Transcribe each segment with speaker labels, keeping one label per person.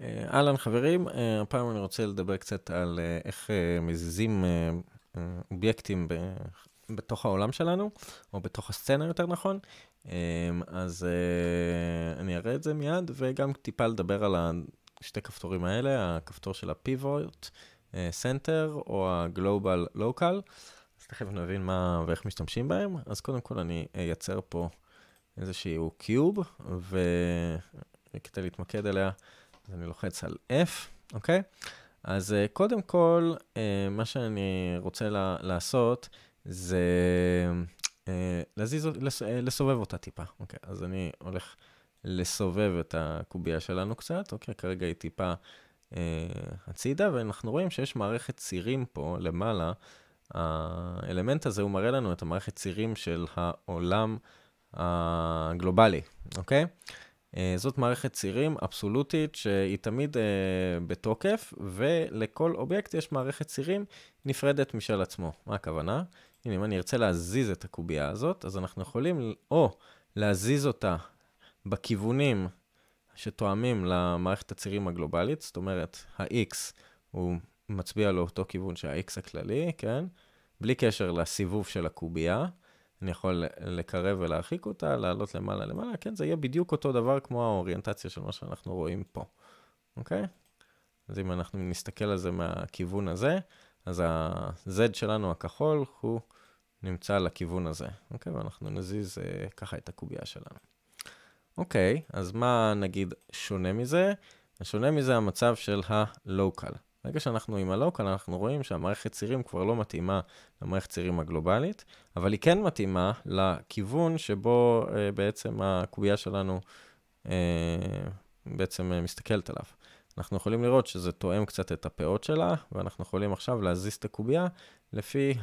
Speaker 1: אה, אהלן חברים, אה, הפעם אני רוצה לדבר קצת על אה, איך מזיזים אובייקטים בתוך העולם שלנו, או בתוך הסצנה יותר נכון. אז אני אראה את זה מיד, וגם טיפה לדבר על שתי כפתורים האלה, הכפתור של ה-Pivot Center או ה-Global Local, אז תכף נבין מה ואיך משתמשים בהם. אז קודם כל אני אייצר פה איזשהו קיוב, וכדי להתמקד אליה, אז אני לוחץ על F, אוקיי? אז אה, קודם כל, אה, מה שאני רוצה לעשות זה אה, להזיז, לסובב אותה טיפה. אוקיי, אז אני הולך לסובב את הקובייה שלנו קצת, אוקיי, כרגע היא טיפה אה, הצידה, ואנחנו רואים שיש מערכת צירים פה למעלה. האלמנט הזה הוא מראה לנו את המערכת צירים של העולם הגלובלי, אוקיי? אה, זאת מערכת צירים אבסולוטית שהיא תמיד אה, בתוקף, ולכל אובייקט יש מערכת צירים נפרדת משל עצמו. מה הכוונה? הנה, אם אני ארצה להזיז את הקובייה הזאת, אז אנחנו יכולים או להזיז אותה בכיוונים שתואמים למערכת הצירים הגלובלית, זאת אומרת, ה-X הוא מצביע לאותו כיוון שה-X הכללי, כן? בלי קשר לסיבוב של הקובייה. אני יכול לקרב ולהרחיק אותה, לעלות למעלה למעלה, כן, זה יהיה בדיוק אותו דבר כמו האוריינטציה של מה שאנחנו רואים פה, אוקיי? אז אם אנחנו נסתכל על זה מהכיוון הזה, אז ה-Z שלנו הכחול הוא נמצא לכיוון הזה, אוקיי? ואנחנו נזיז אה, ככה את הקובייה שלנו. אוקיי, אז מה נגיד שונה מזה? השונה מזה המצב של ה-local. ברגע שאנחנו עם הלוקל, אנחנו רואים שהמערכת צירים כבר לא מתאימה למערכת צירים הגלובלית, אבל היא כן מתאימה לכיוון שבו אה, בעצם הקובייה שלנו אה, בעצם אה, מסתכלת עליו. אנחנו יכולים לראות שזה תואם קצת את הפאות שלה, ואנחנו יכולים עכשיו להזיז את הקובייה לפי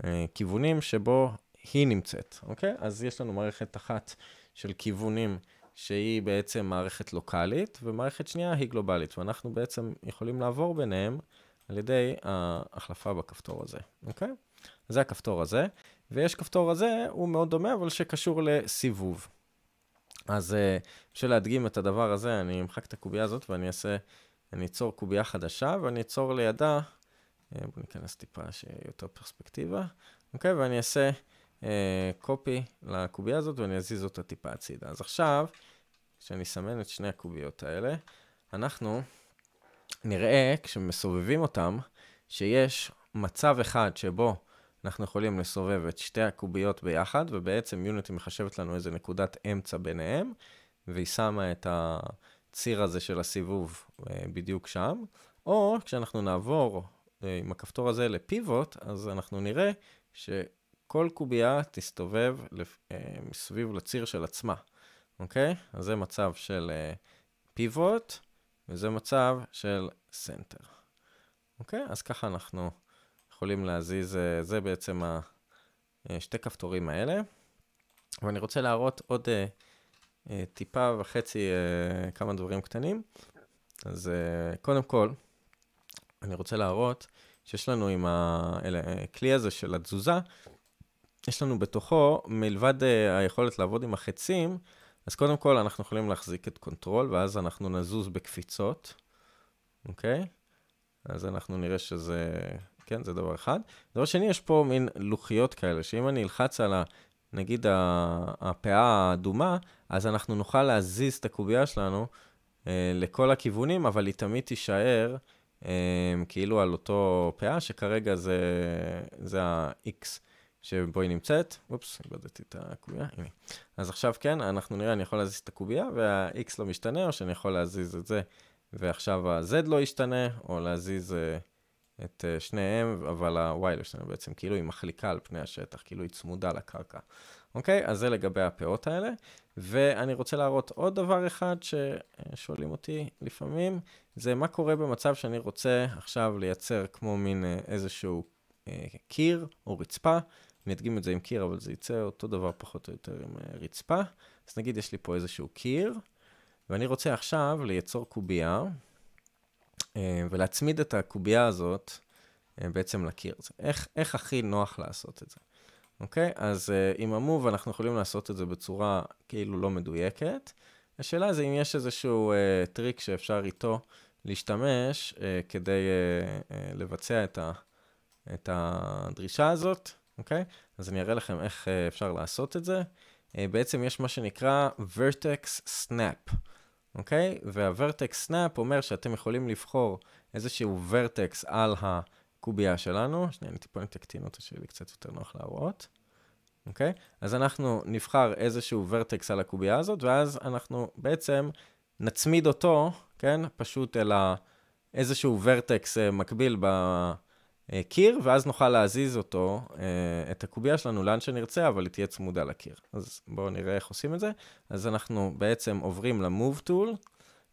Speaker 1: הכיוונים אה, אה, שבו היא נמצאת, אוקיי? אז יש לנו מערכת אחת של כיוונים. שהיא בעצם מערכת לוקאלית, ומערכת שנייה היא גלובלית, ואנחנו בעצם יכולים לעבור ביניהם על ידי ההחלפה בכפתור הזה, אוקיי? זה הכפתור הזה, ויש כפתור הזה, הוא מאוד דומה, אבל שקשור לסיבוב. אז אה, בשביל להדגים את הדבר הזה, אני אמחק את הקובייה הזאת ואני אעשה, אני אצור קובייה חדשה, ואני אצור לידה, אה, בואו ניכנס טיפה שיהיה יותר פרספקטיבה, אוקיי? ואני אעשה... קופי אה, לקובייה הזאת ואני אזיז אותה טיפה הצידה. אז עכשיו, כשאני אסמן את שני הקוביות האלה, אנחנו נראה כשמסובבים אותם שיש מצב אחד שבו אנחנו יכולים לסובב את שתי הקוביות ביחד, ובעצם יוניטי מחשבת לנו איזה נקודת אמצע ביניהם, והיא שמה את הציר הזה של הסיבוב אה, בדיוק שם, או כשאנחנו נעבור אה, עם הכפתור הזה לפיבוט, אז אנחנו נראה ש... כל קובייה תסתובב אה, מסביב לציר של עצמה, אוקיי? אז זה מצב של אה, פיבוט, וזה מצב של סנטר. אוקיי? אז ככה אנחנו יכולים להזיז, אה, זה בעצם שתי כפתורים האלה. ואני רוצה להראות עוד טיפה וחצי כמה דברים קטנים. אז קודם כל, אני רוצה להראות שיש לנו עם הכלי הזה של התזוזה, יש לנו בתוכו, מלבד אה, היכולת לעבוד עם החצים, אז קודם כל אנחנו יכולים להחזיק את קונטרול, ואז אנחנו נזוז בקפיצות, אוקיי? אז אנחנו נראה שזה, כן, זה דבר אחד. דבר שני, יש פה מין לוחיות כאלה, שאם אני אלחץ על ה... נגיד הפאה האדומה, אז אנחנו נוכל להזיז את הקובייה שלנו אה, לכל הכיוונים, אבל היא תמיד תישאר אה, כאילו על אותו פאה, שכרגע זה, זה ה-X. שבו היא נמצאת, אופס, איבדתי את הקובייה, הנה. אז עכשיו כן, אנחנו נראה, אני יכול להזיז את הקובייה, וה-X לא משתנה, או שאני יכול להזיז את זה, ועכשיו ה-Z לא ישתנה, או להזיז uh, את uh, אה, שניהם, אבל ה-Y לא ישתנה בעצם, כאילו היא מחליקה על פני השטח, כאילו היא צמודה לקרקע. אוקיי? אז זה לגבי הפאות האלה, ואני רוצה להראות עוד דבר אחד ששואלים אותי לפעמים, זה מה קורה במצב שאני רוצה עכשיו לייצר כמו מין אה, איזשהו אה, קיר או רצפה, מייצגים את זה עם קיר, אבל זה יצא אותו דבר פחות או יותר עם אה, רצפה. אז נגיד יש לי פה איזשהו קיר, ואני רוצה עכשיו לייצור קובייה, אה, ולהצמיד את הקובייה הזאת בעצם לקיר. איך, איך הכי נוח לעשות את זה? אוקיי? אז עם המוב אנחנו יכולים לעשות את זה בצורה כאילו לא מדויקת. השאלה זה אם יש איזשהו טריק שאפשר איתו להשתמש כדי לבצע את ה... את הדרישה הזאת, אוקיי? אז אני אראה לכם איך אה, אפשר לעשות את זה. אה, בעצם יש מה שנקרא Vertex Snap, אוקיי? וה-Vertex Snap אומר שאתם יכולים לבחור איזשהו Vertex על הקובייה שלנו. שנייה, אני טיפה אקטין אותה שיהיה לי קצת יותר נוח להראות. אוקיי? Okay? אז אנחנו נבחר איזשהו ורטקס על הקובייה הזאת, ואז אנחנו בעצם נצמיד אותו, כן? פשוט אל איזשהו ורטקס אה, מקביל ב... אה, קיר, ואז נוכל להזיז אותו, אה, את הקובייה שלנו, לאן שנרצה, אבל היא תהיה צמודה לקיר. אז בואו נראה איך עושים את זה. אז אנחנו בעצם עוברים ל-Move Tool,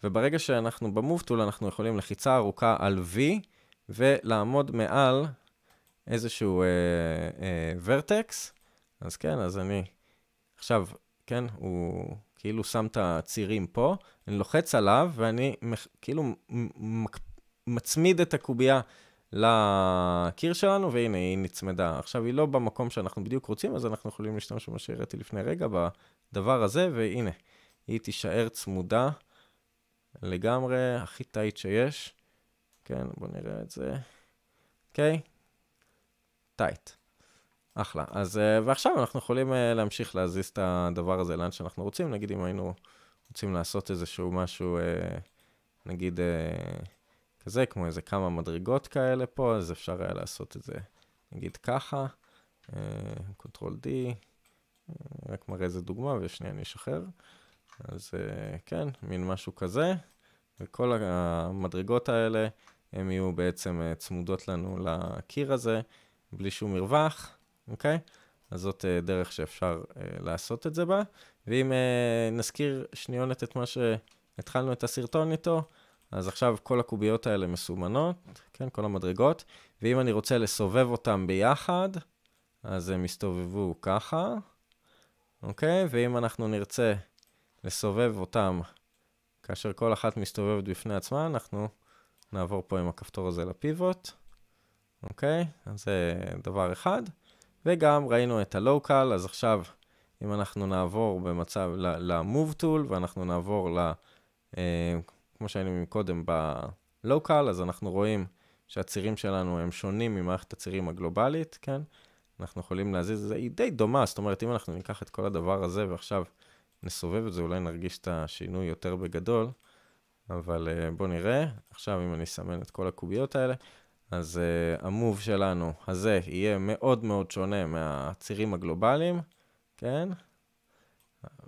Speaker 1: וברגע שאנחנו ב-Move Tool, אנחנו יכולים לחיצה ארוכה על V, ולעמוד מעל איזשהו אה, אה, ורטקס. אז כן, אז אני... עכשיו, כן, הוא כאילו שם את הצירים פה, אני לוחץ עליו, ואני מח... כאילו מצמיד את הקובייה לקיר שלנו, והנה, היא נצמדה. עכשיו, היא לא במקום שאנחנו בדיוק רוצים, אז אנחנו יכולים להשתמש במה שהראיתי לפני רגע, בדבר הזה, והנה, היא תישאר צמודה לגמרי, הכי טייט שיש. כן, בואו נראה את זה. אוקיי? טייט. אחלה. אז, אה, ועכשיו אנחנו יכולים אה, להמשיך להזיז את הדבר הזה לאן שאנחנו רוצים. נגיד אם היינו רוצים לעשות איזשהו משהו, אה, נגיד... כזה, כמו איזה כמה מדרגות כאלה פה, אז אפשר היה לעשות את זה נגיד ככה, קונטרול אה, D, אה, רק מראה איזה דוגמה ושנייה אני אשחרר. אז אה, כן, מין משהו כזה, וכל המדרגות האלה, הן יהיו בעצם צמודות לנו לקיר הזה, בלי שום מרווח, אוקיי? אז זאת uh, דרך שאפשר uh, לעשות את זה בה. ואם uh, נזכיר שניונת את מה ש... התחלנו את הסרטון איתו, אז עכשיו כל הקוביות האלה מסומנות, כן, כל המדרגות, ואם אני רוצה לסובב אותן ביחד, אז הם יסתובבו ככה, אוקיי? ואם אנחנו נרצה לסובב אותן כאשר כל אחת מסתובבת בפני עצמה, אנחנו נעבור פה עם הכפתור הזה לפיבוט, אוקיי? אז זה דבר אחד. וגם ראינו את הלוקל, אז עכשיו אם אנחנו נעבור במצב ל-move tool ואנחנו נעבור ל... אה, כמו שהיינו קודם בלוקל, אז אנחנו רואים שהצירים שלנו הם שונים ממערכת הצירים הגלובלית, כן? אנחנו יכולים להזיז את זה, היא די דומה, זאת אומרת, אם אנחנו ניקח את כל הדבר הזה ועכשיו נסובב את זה, אולי נרגיש את השינוי יותר בגדול, אבל אה, בואו נראה. עכשיו, אם אני אסמן את כל הקוביות האלה, אז uh, המוב שלנו הזה יהיה מאוד מאוד שונה מהצירים הגלובליים, כן?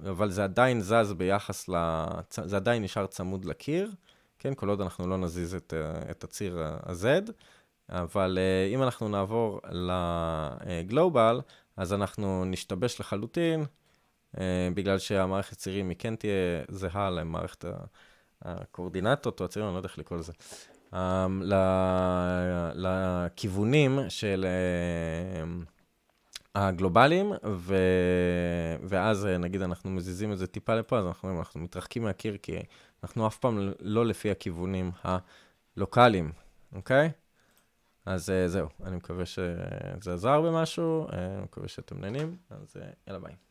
Speaker 1: אבל זה עדיין זז ביחס ל... זה עדיין נשאר צמוד לקיר, כן? כל עוד אנחנו לא נזיז את, אה, את הציר אה, ה-Z, אבל אה, אם אנחנו נעבור לגלובל, אז אנחנו נשתבש לחלוטין, בגלל שהמערכת צירים היא כן תהיה זהה למערכת הקואורדינטות, או הצירים, אני לא יודע איך לקרוא לזה, אמ, לכיוונים של... הגלובליים, ו... ואז אה, נגיד אנחנו מזיזים את זה טיפה לפה, אז אנחנו אנחנו מתרחקים מהקיר, כי אנחנו אף פעם לא לפי הכיוונים הלוקאליים, אוקיי? אז אה, זהו, אני מקווה שזה עזר במשהו, אה, אני מקווה שאתם נהנים, אז יאללה ביי.